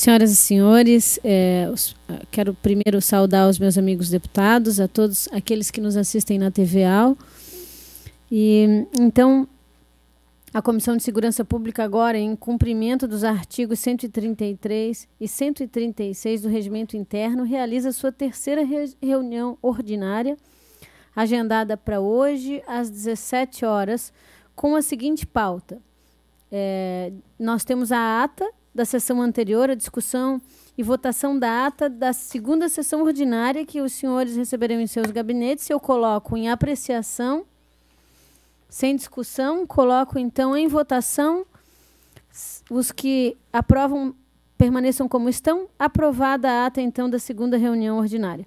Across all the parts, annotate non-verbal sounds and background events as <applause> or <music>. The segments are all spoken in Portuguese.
Senhoras e senhores, é, os, ah, quero primeiro saudar os meus amigos deputados, a todos aqueles que nos assistem na TV AL. E, então, a Comissão de Segurança Pública agora, em cumprimento dos artigos 133 e 136 do Regimento Interno, realiza sua terceira re reunião ordinária, agendada para hoje, às 17 horas, com a seguinte pauta. É, nós temos a ata da sessão anterior, a discussão e votação da ata da segunda sessão ordinária que os senhores receberão em seus gabinetes. Eu coloco em apreciação, sem discussão, coloco então em votação os que aprovam permaneçam como estão. Aprovada a ata então da segunda reunião ordinária.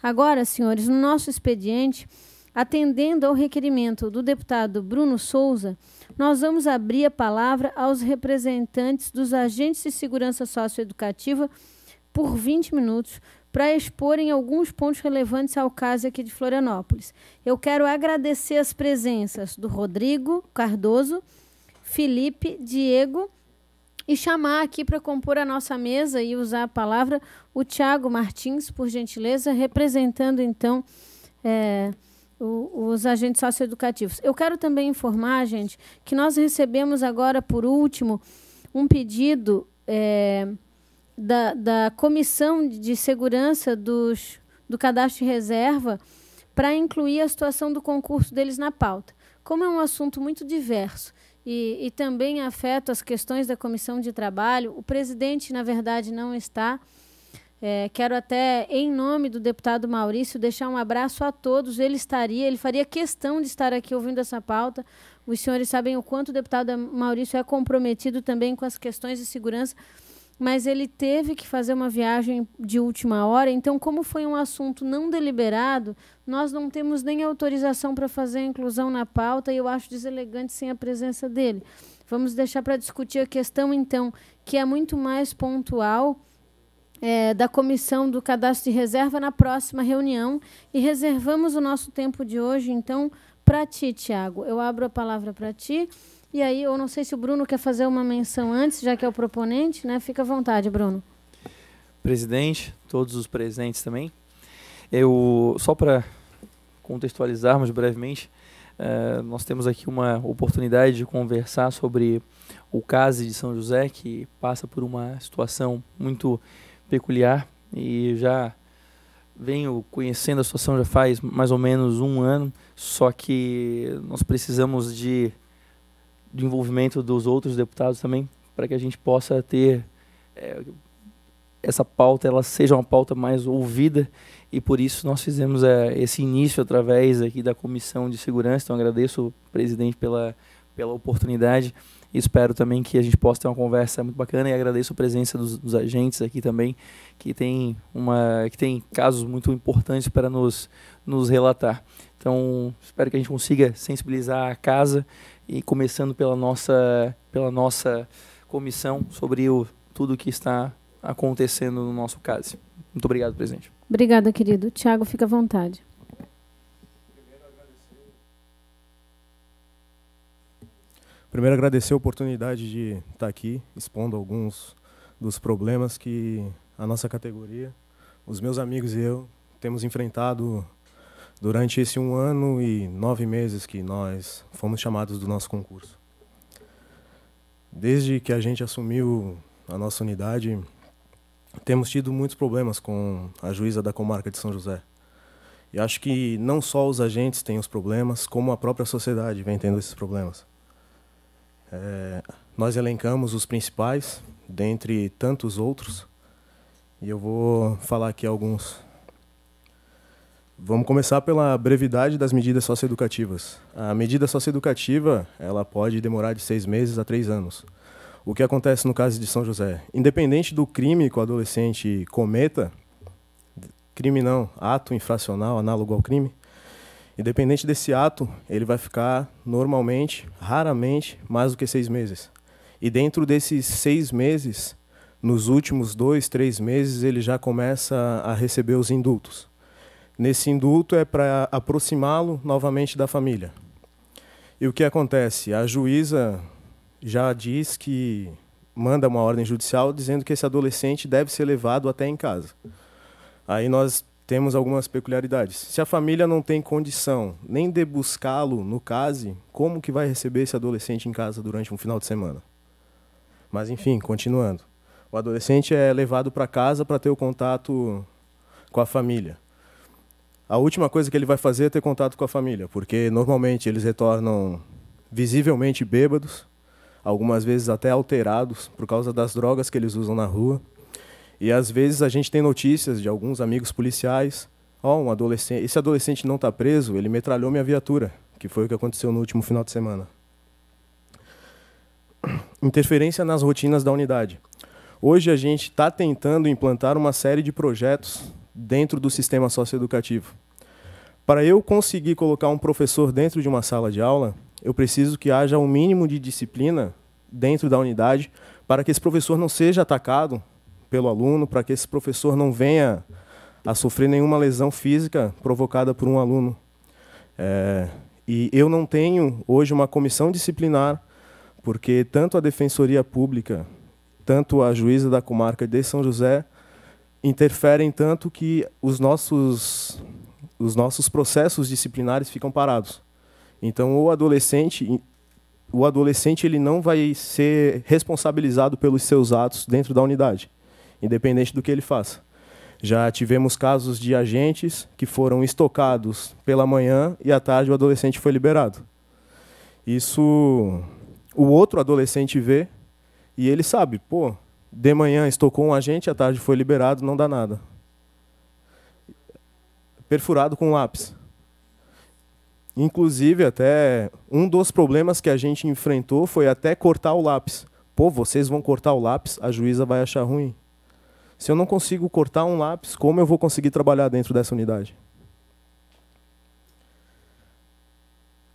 Agora, senhores, no nosso expediente Atendendo ao requerimento do deputado Bruno Souza, nós vamos abrir a palavra aos representantes dos agentes de segurança socioeducativa por 20 minutos para exporem alguns pontos relevantes ao caso aqui de Florianópolis. Eu quero agradecer as presenças do Rodrigo Cardoso, Felipe, Diego e chamar aqui para compor a nossa mesa e usar a palavra o Tiago Martins, por gentileza, representando então. É o, os agentes socioeducativos. Eu quero também informar, gente, que nós recebemos agora, por último, um pedido é, da, da Comissão de Segurança dos, do Cadastro de Reserva para incluir a situação do concurso deles na pauta. Como é um assunto muito diverso e, e também afeta as questões da Comissão de Trabalho, o presidente, na verdade, não está. É, quero até, em nome do deputado Maurício, deixar um abraço a todos. Ele estaria, ele faria questão de estar aqui ouvindo essa pauta. Os senhores sabem o quanto o deputado Maurício é comprometido também com as questões de segurança, mas ele teve que fazer uma viagem de última hora. Então, como foi um assunto não deliberado, nós não temos nem autorização para fazer a inclusão na pauta e eu acho deselegante sem a presença dele. Vamos deixar para discutir a questão, então, que é muito mais pontual é, da Comissão do Cadastro de Reserva na próxima reunião. E reservamos o nosso tempo de hoje, então, para ti, Tiago. Eu abro a palavra para ti. E aí, eu não sei se o Bruno quer fazer uma menção antes, já que é o proponente, né? Fica à vontade, Bruno. Presidente, todos os presentes também. Eu só para contextualizarmos brevemente, uh, nós temos aqui uma oportunidade de conversar sobre o caso de São José, que passa por uma situação muito peculiar e já venho conhecendo a situação já faz mais ou menos um ano, só que nós precisamos de, de envolvimento dos outros deputados também para que a gente possa ter é, essa pauta ela seja uma pauta mais ouvida e por isso nós fizemos é, esse início através aqui da comissão de segurança. Então agradeço presidente pela pela oportunidade. Espero também que a gente possa ter uma conversa muito bacana e agradeço a presença dos, dos agentes aqui também, que tem, uma, que tem casos muito importantes para nos, nos relatar. Então, espero que a gente consiga sensibilizar a casa e começando pela nossa, pela nossa comissão sobre o, tudo que está acontecendo no nosso caso. Muito obrigado, presidente. Obrigada, querido. Tiago, fica à vontade. Primeiro, agradecer a oportunidade de estar aqui expondo alguns dos problemas que a nossa categoria, os meus amigos e eu, temos enfrentado durante esse um ano e nove meses que nós fomos chamados do nosso concurso. Desde que a gente assumiu a nossa unidade, temos tido muitos problemas com a juíza da comarca de São José. E acho que não só os agentes têm os problemas, como a própria sociedade vem tendo esses problemas. É, nós elencamos os principais, dentre tantos outros, e eu vou falar aqui alguns. Vamos começar pela brevidade das medidas socioeducativas. A medida socioeducativa ela pode demorar de seis meses a três anos. O que acontece no caso de São José? Independente do crime que o adolescente cometa, crime não, ato infracional análogo ao crime, Independente desse ato, ele vai ficar normalmente, raramente, mais do que seis meses. E dentro desses seis meses, nos últimos dois, três meses, ele já começa a receber os indultos. Nesse indulto é para aproximá-lo novamente da família. E o que acontece? A juíza já diz que manda uma ordem judicial dizendo que esse adolescente deve ser levado até em casa. Aí nós temos algumas peculiaridades. Se a família não tem condição nem de buscá-lo no case, como que vai receber esse adolescente em casa durante um final de semana? Mas enfim, continuando. O adolescente é levado para casa para ter o contato com a família. A última coisa que ele vai fazer é ter contato com a família, porque normalmente eles retornam visivelmente bêbados, algumas vezes até alterados por causa das drogas que eles usam na rua. E às vezes a gente tem notícias de alguns amigos policiais. Ó, oh, um adolescente, esse adolescente não está preso, ele metralhou minha viatura, que foi o que aconteceu no último final de semana. <clears throat> Interferência nas rotinas da unidade. Hoje a gente está tentando implantar uma série de projetos dentro do sistema socioeducativo. Para eu conseguir colocar um professor dentro de uma sala de aula, eu preciso que haja um mínimo de disciplina dentro da unidade para que esse professor não seja atacado pelo aluno, para que esse professor não venha a sofrer nenhuma lesão física provocada por um aluno. É, e eu não tenho hoje uma comissão disciplinar, porque tanto a Defensoria Pública, tanto a juíza da comarca de São José interferem tanto que os nossos, os nossos processos disciplinares ficam parados. Então, o adolescente, o adolescente ele não vai ser responsabilizado pelos seus atos dentro da unidade independente do que ele faça. Já tivemos casos de agentes que foram estocados pela manhã e à tarde o adolescente foi liberado. Isso o outro adolescente vê e ele sabe, pô, de manhã estocou um agente, à tarde foi liberado, não dá nada. Perfurado com lápis. Inclusive, até um dos problemas que a gente enfrentou foi até cortar o lápis. Pô, vocês vão cortar o lápis, a juíza vai achar ruim. Se eu não consigo cortar um lápis, como eu vou conseguir trabalhar dentro dessa unidade?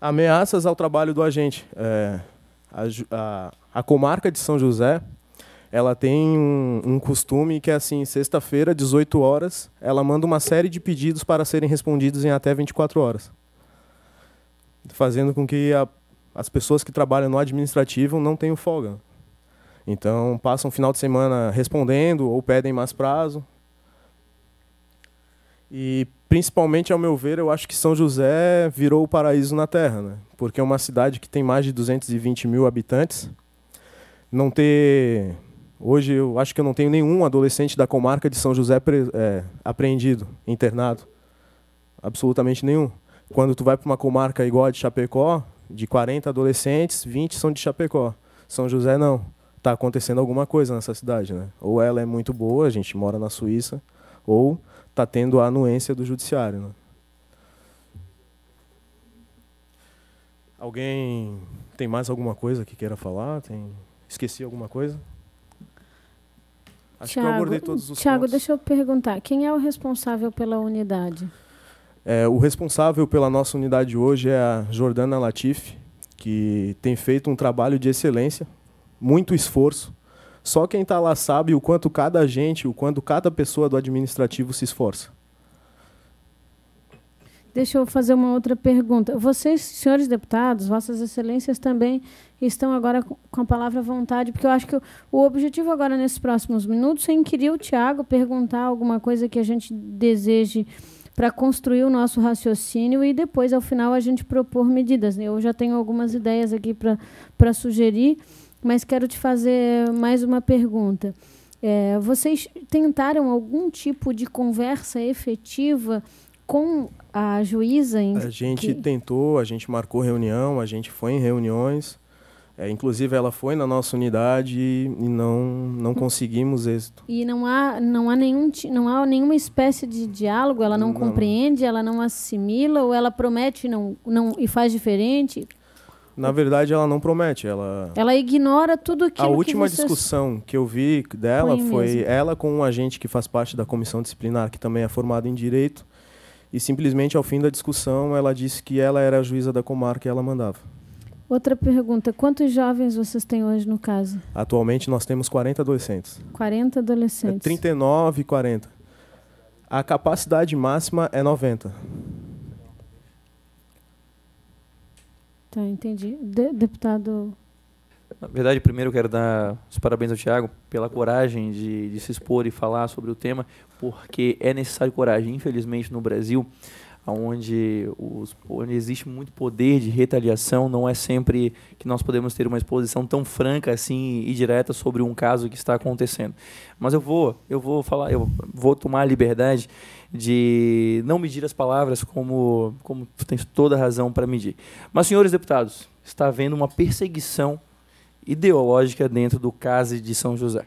Ameaças ao trabalho do agente. É, a, a, a, comarca de São José ela tem um, um costume que é assim, sexta-feira, 18 horas, ela manda uma série de pedidos para serem respondidos em até 24 horas. Fazendo com que a, as pessoas que trabalham no administrativo não tenham folga. Então, passam um final de semana respondendo ou pedem mais prazo. E, principalmente, ao meu ver, eu acho que São José virou o paraíso na Terra, né? porque é uma cidade que tem mais de 220 mil habitantes. Não ter. Hoje, eu acho que eu não tenho nenhum adolescente da comarca de São José pre... é, apreendido, internado. Absolutamente nenhum. Quando tu vai para uma comarca igual a de Chapecó, de 40 adolescentes, 20 são de Chapecó. São José, não está acontecendo alguma coisa nessa cidade, né? Ou ela é muito boa, a gente mora na Suíça, ou está tendo a anuência do judiciário. Né? Alguém tem mais alguma coisa que queira falar? Tem... Esqueci alguma coisa? Acho Thiago, que eu abordei todos os Tiago, deixa eu perguntar. Quem é o responsável pela unidade? É, o responsável pela nossa unidade hoje é a Jordana Latif, que tem feito um trabalho de excelência muito esforço. Só quem está lá sabe o quanto cada agente, o quanto cada pessoa do administrativo se esforça. Deixa eu fazer uma outra pergunta. Vocês, senhores deputados, vossas excelências também estão agora com a palavra à vontade, porque eu acho que o objetivo agora, nesses próximos minutos, é inquirir o Tiago, perguntar alguma coisa que a gente deseje para construir o nosso raciocínio e depois, ao final, a gente propor medidas. Né? Eu já tenho algumas ideias aqui para sugerir, mas quero te fazer mais uma pergunta. É, vocês tentaram algum tipo de conversa efetiva com a juíza? a gente que... tentou, a gente marcou reunião, a gente foi em reuniões. É, inclusive, ela foi na nossa unidade e não, não conseguimos êxito. E não há, não há, nenhum, não há nenhuma espécie de diálogo? Ela não, não, compreende, ela não assimila, ou ela promete não, não, e faz diferente? Na verdade, ela não promete. Ela, ela ignora tudo aquilo que A última que discussão que eu vi dela foi ela com um agente que faz parte da comissão disciplinar, que também é formado em direito. E simplesmente ao fim da discussão, ela disse que ela era a juíza da comarca e ela mandava. Outra pergunta: quantos jovens vocês têm hoje no caso? Atualmente nós temos 40 adolescentes. 40 adolescentes. É 39 e 40. A capacidade máxima é 90. Tá, entendi. De deputado. Na verdade, primeiro eu quero dar os parabéns ao Tiago pela coragem de, de se expor e falar sobre o tema, porque é necessário coragem. Infelizmente, no Brasil, onde, os, onde existe muito poder de retaliação, não é sempre que nós podemos ter uma exposição tão franca assim e direta sobre um caso que está acontecendo. Mas eu vou, eu vou falar, eu vou tomar a liberdade de não medir as palavras como, como tu tens toda razão para medir. Mas, senhores deputados, está havendo uma perseguição ideológica dentro do caso de São José.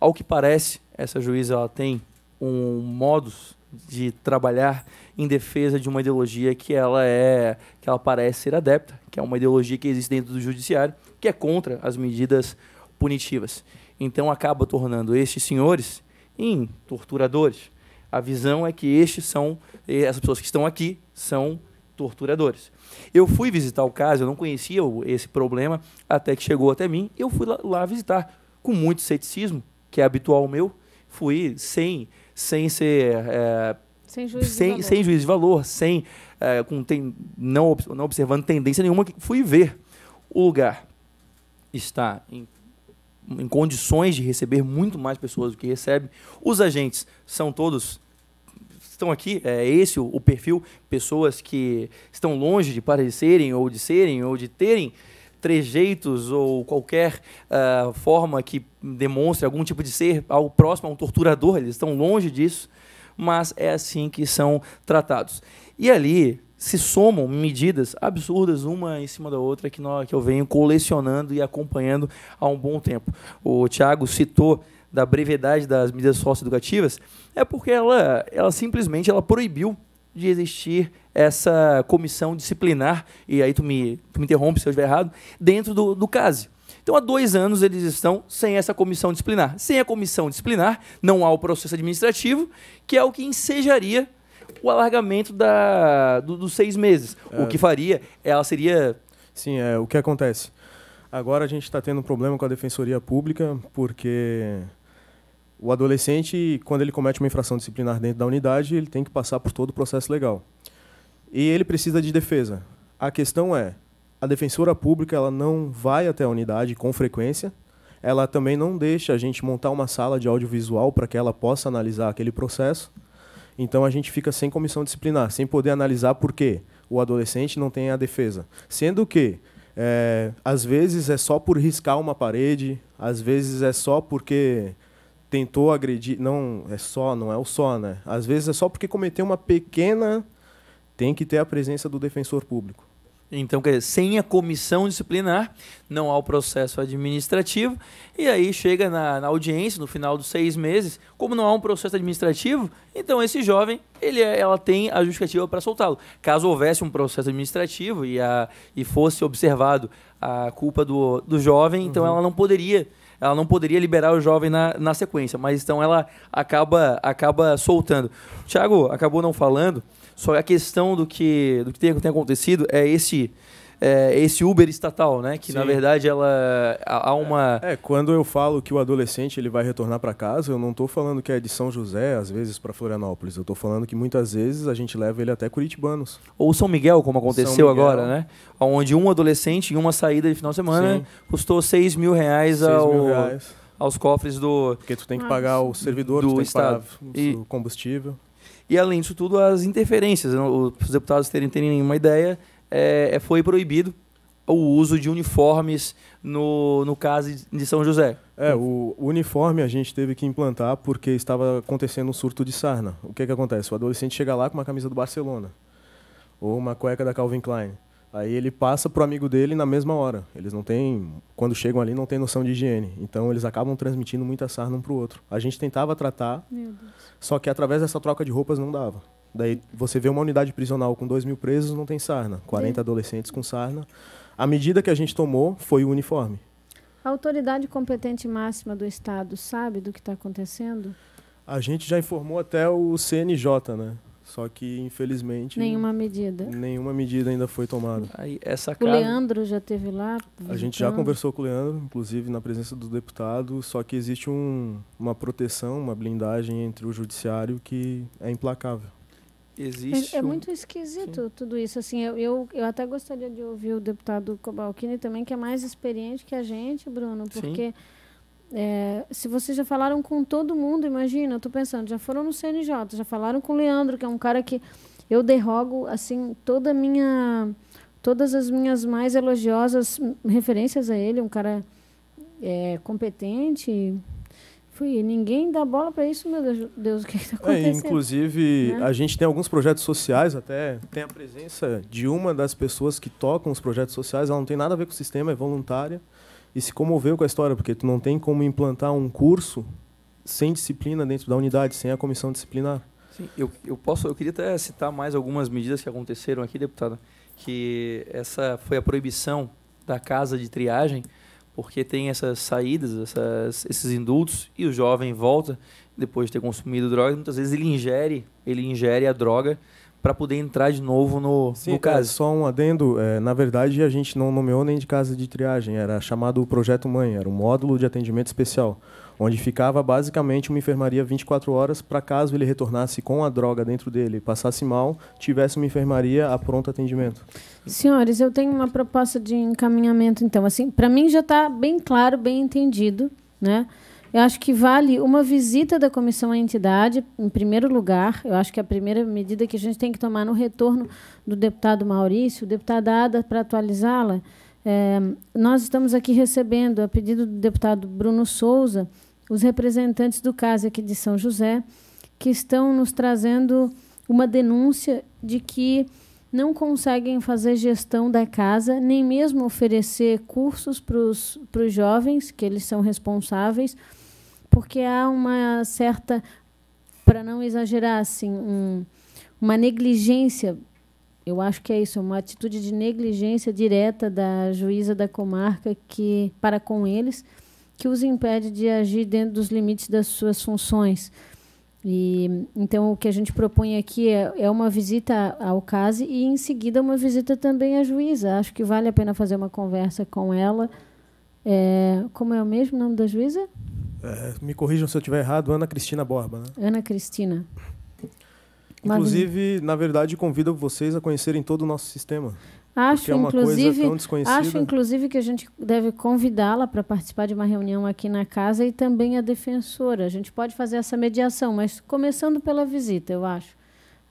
Ao que parece, essa juíza ela tem um modus de trabalhar em defesa de uma ideologia que ela é que ela parece ser adepta, que é uma ideologia que existe dentro do judiciário, que é contra as medidas punitivas. Então acaba tornando estes senhores em torturadores, a visão é que estes são, essas pessoas que estão aqui são torturadores. Eu fui visitar o caso, eu não conhecia esse problema até que chegou até mim. Eu fui lá, lá visitar com muito ceticismo, que é habitual meu. Fui sem, sem ser é, sem juízo, sem, sem juízo de valor, sem, é, com tem, não, não observando tendência nenhuma, fui ver. O lugar está em em condições de receber muito mais pessoas do que recebe. Os agentes são todos estão aqui, é esse o, o perfil, pessoas que estão longe de parecerem ou de serem ou de terem trejeitos ou qualquer uh, forma que demonstre algum tipo de ser algo próximo a um torturador, eles estão longe disso, mas é assim que são tratados. E ali, se somam medidas absurdas uma em cima da outra que, nós, que eu venho colecionando e acompanhando há um bom tempo. O Tiago citou da brevidade das medidas socioeducativas, é porque ela, ela simplesmente ela proibiu de existir essa comissão disciplinar, e aí tu me, tu me interrompe se eu estiver errado, dentro do, do CASE. Então, há dois anos eles estão sem essa comissão disciplinar. Sem a comissão disciplinar, não há o processo administrativo, que é o que ensejaria o alargamento da, do, dos seis meses. É. O que faria, ela seria. Sim, é o que acontece. Agora a gente está tendo um problema com a defensoria pública, porque o adolescente, quando ele comete uma infração disciplinar dentro da unidade, ele tem que passar por todo o processo legal. E ele precisa de defesa. A questão é, a defensora pública ela não vai até a unidade com frequência. Ela também não deixa a gente montar uma sala de audiovisual para que ela possa analisar aquele processo. Então a gente fica sem comissão disciplinar, sem poder analisar por que o adolescente não tem a defesa. Sendo que, é, às vezes, é só por riscar uma parede, às vezes é só porque tentou agredir. Não, é só, não é o só, né? Às vezes é só porque cometeu uma pequena. Tem que ter a presença do defensor público. Então, quer dizer, sem a comissão disciplinar, não há o processo administrativo. E aí chega na, na, audiência, no final dos seis meses, como não há um processo administrativo, então esse jovem, ele, é, ela tem a justificativa para soltá-lo. Caso houvesse um processo administrativo e, a, e fosse observado a culpa do, do jovem, então uhum. ela não poderia ela não poderia liberar o jovem na, na sequência, mas então ela acaba, acaba soltando. O Thiago acabou não falando, só que a questão do que, do que tem, tem acontecido é esse é, esse Uber estatal, né? Que Sim. na verdade ela há uma. É, é, quando eu falo que o adolescente ele vai retornar para casa, eu não estou falando que é de São José, às vezes para Florianópolis. Eu estou falando que muitas vezes a gente leva ele até Curitibanos. Ou São Miguel, como aconteceu Miguel. agora, né? Onde um adolescente em uma saída de final de semana Sim. custou 6 mil reais ao. Mil reais. Aos cofres do. Porque tu tem que pagar o servidor, do tu tem que estado. pagar o combustível. E além disso tudo, as interferências. Né? Os deputados terem, terem nenhuma ideia, é, é, foi proibido o uso de uniformes no, no caso de São José. É, o, uniforme a gente teve que implantar porque estava acontecendo um surto de sarna. O que, que acontece? O adolescente chega lá com uma camisa do Barcelona ou uma cueca da Calvin Klein. Aí ele passa pro amigo dele na mesma hora. Eles não têm, quando chegam ali, não tem noção de higiene. Então eles acabam transmitindo muita sarna um pro outro. A gente tentava tratar, só que através dessa troca de roupas não dava. Daí você vê uma unidade prisional com 2 mil presos, não tem sarna. 40 adolescentes com sarna. A medida que a gente tomou foi o uniforme. A autoridade competente máxima do Estado sabe do que está acontecendo? A gente já informou até o CNJ, né? Só que, infelizmente. Nenhuma medida. Nenhuma medida ainda foi tomada. Aí, essa casa... O Leandro já teve lá? Visitando. A gente já conversou com o Leandro, inclusive na presença do deputado, só que existe um, uma proteção, uma blindagem entre o judiciário que é implacável. Existe. É, é um... muito esquisito Sim. tudo isso. Assim, eu, eu, eu, até gostaria de ouvir o deputado Cobalcini também, que é mais experiente que a gente, Bruno, porque. Sim é, se vocês já falaram com todo mundo, imagina, eu tô pensando, já foram no CNJ, já falaram com o Leandro, que é um cara que eu derrogo assim toda minha todas as minhas mais elogiosas referências a ele, um cara é, competente. Fui, ninguém dá bola para isso, meu Deus, Deus, o que está é, acontecendo? É, inclusive, né? a gente tem alguns projetos sociais, até tem a presença de uma das pessoas que tocam os projetos sociais, ela não tem nada a ver com o sistema, é voluntária e se comoveu com a história, porque tu não tem como implantar um curso sem disciplina dentro da unidade, sem a comissão disciplinar. Sim, eu, eu posso, eu queria até citar mais algumas medidas que aconteceram aqui, deputada, que essa foi a proibição da casa de triagem, porque tem essas saídas, essas, esses indultos, e o jovem volta depois de ter consumido droga, muitas vezes ele ingere, ele ingere a droga para poder entrar de novo no, Sim, no caso. É, só um adendo, é, na verdade a gente não nomeou nem de casa de triagem, era chamado Projeto Mãe, era um módulo de atendimento especial, onde ficava basicamente uma enfermaria 24 horas para caso ele retornasse com a droga dentro dele, passasse mal, tivesse uma enfermaria a pronto atendimento. Senhores, eu tenho uma proposta de encaminhamento então, assim, para mim já está bem claro, bem entendido, né? Eu acho que vale uma visita da comissão à entidade, em primeiro lugar. Eu acho que a primeira medida que a gente tem que tomar no retorno do deputado Maurício, deputada Ada, para atualizá-la, é, nós estamos aqui recebendo, a pedido do deputado Bruno Souza, os representantes do caso aqui de São José, que estão nos trazendo uma denúncia de que não conseguem fazer gestão da casa, nem mesmo oferecer cursos para os jovens, que eles são responsáveis, porque há uma certa, para não exagerar, assim, um, uma negligência. Eu acho que é isso, uma atitude de negligência direta da juíza da comarca que para com eles, que os impede de agir dentro dos limites das suas funções. E, então, o que a gente propõe aqui é, é uma visita ao CASE e, em seguida, uma visita também à juíza. Acho que vale a pena fazer uma conversa com ela. É, como é o mesmo nome da juíza? É, me corrijam se eu estiver errado, Ana Cristina Borba, né? Ana Cristina. Inclusive, na verdade, convido vocês a conhecerem todo o nosso sistema. Acho, é inclusive, acho, inclusive, que a gente deve convidá-la para participar de uma reunião aqui na casa e também a defensora. A gente pode fazer essa mediação, mas começando pela visita, eu acho.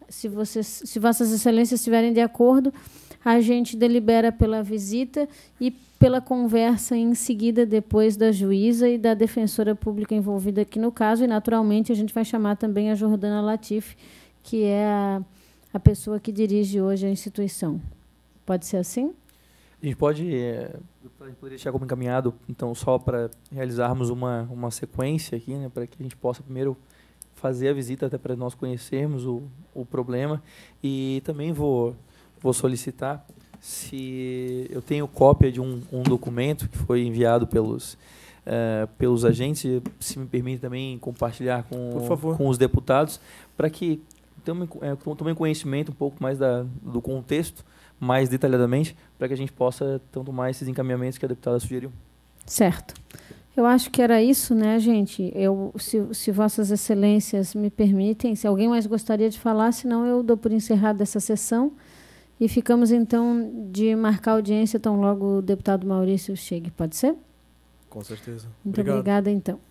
Se, vocês, se Vossas Excelências estiverem de acordo, a gente delibera pela visita e pela conversa em seguida depois da juíza e da defensora pública envolvida aqui no caso e naturalmente a gente vai chamar também a Jordana Latif, que é a, a pessoa que dirige hoje a instituição. Pode ser assim? A gente pode, eh, deixar como encaminhado, então, só para realizarmos uma, uma sequência aqui, né, para que a gente possa primeiro fazer a visita, até para nós conhecermos o, o problema. E também vou vou solicitar se eu tenho cópia de um, um documento que foi enviado pelos, uh, pelos agentes, se me permite também compartilhar com, com os deputados, para que tomem, eh, é, tomem conhecimento um pouco mais da, do contexto, mais detalhadamente, para que a gente possa tanto mais esses encaminhamentos que a deputada sugeriu. Certo. Eu acho que era isso, né, gente? Eu, se, se Vossas Excelências me permitem, se alguém mais gostaria de falar, senão eu dou por encerrada essa sessão. E ficamos então de marcar audiência tão logo o deputado Maurício chegue, pode ser? Com certeza. Muito Obrigado. obrigada então.